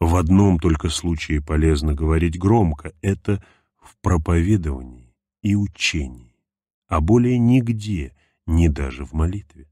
В одном только случае полезно говорить громко — это в проповедовании и учении, а более нигде, не даже в молитве.